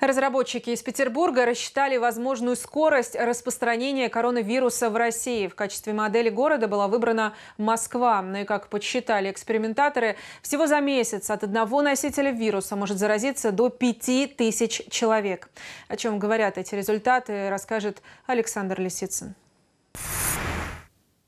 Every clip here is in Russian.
Разработчики из Петербурга рассчитали возможную скорость распространения коронавируса в России. В качестве модели города была выбрана Москва. Но ну и как подсчитали экспериментаторы, всего за месяц от одного носителя вируса может заразиться до 5000 человек. О чем говорят эти результаты, расскажет Александр Лисицын.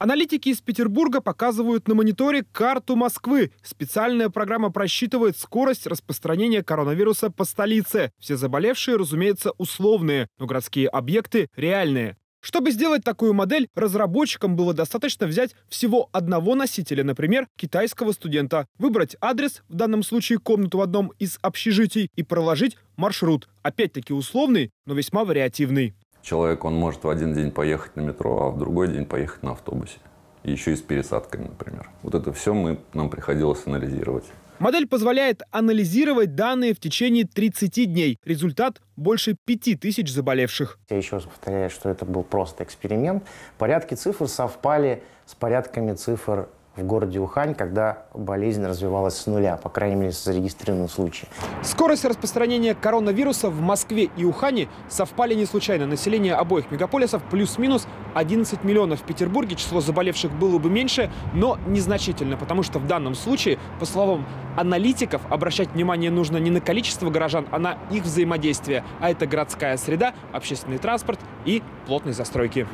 Аналитики из Петербурга показывают на мониторе карту Москвы. Специальная программа просчитывает скорость распространения коронавируса по столице. Все заболевшие, разумеется, условные, но городские объекты реальные. Чтобы сделать такую модель, разработчикам было достаточно взять всего одного носителя, например, китайского студента, выбрать адрес, в данном случае комнату в одном из общежитий, и проложить маршрут. Опять-таки условный, но весьма вариативный человек, он может в один день поехать на метро, а в другой день поехать на автобусе. еще и с пересадками, например. Вот это все мы, нам приходилось анализировать. Модель позволяет анализировать данные в течение 30 дней. Результат – больше 5000 заболевших. Я еще раз повторяю, что это был просто эксперимент. Порядки цифр совпали с порядками цифр в городе Ухань, когда болезнь развивалась с нуля, по крайней мере, с зарегистрированным случаем. Скорость распространения коронавируса в Москве и Ухане совпали не случайно. Население обоих мегаполисов плюс-минус 11 миллионов. В Петербурге число заболевших было бы меньше, но незначительно, потому что в данном случае, по словам аналитиков, обращать внимание нужно не на количество горожан, а на их взаимодействие. А это городская среда, общественный транспорт и плотные застройки.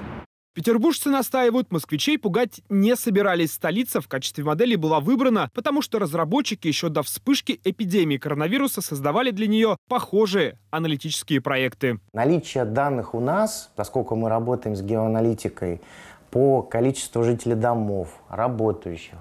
Петербуржцы настаивают, москвичей пугать не собирались. Столица в качестве модели была выбрана, потому что разработчики еще до вспышки эпидемии коронавируса создавали для нее похожие аналитические проекты. Наличие данных у нас, поскольку мы работаем с геоаналитикой, по количеству жителей домов, работающих,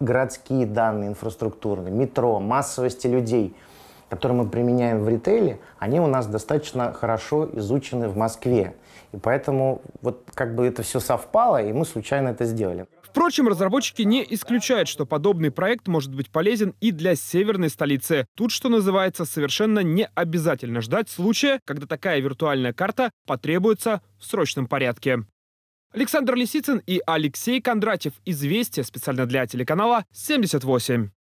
городские данные, инфраструктурные, метро, массовости людей – которые мы применяем в ритейле, они у нас достаточно хорошо изучены в Москве. И поэтому вот как бы это все совпало, и мы случайно это сделали. Впрочем, разработчики не исключают, что подобный проект может быть полезен и для северной столицы. Тут, что называется, совершенно не обязательно ждать случая, когда такая виртуальная карта потребуется в срочном порядке. Александр Лисицын и Алексей Кондратьев. Известия специально для телеканала 78.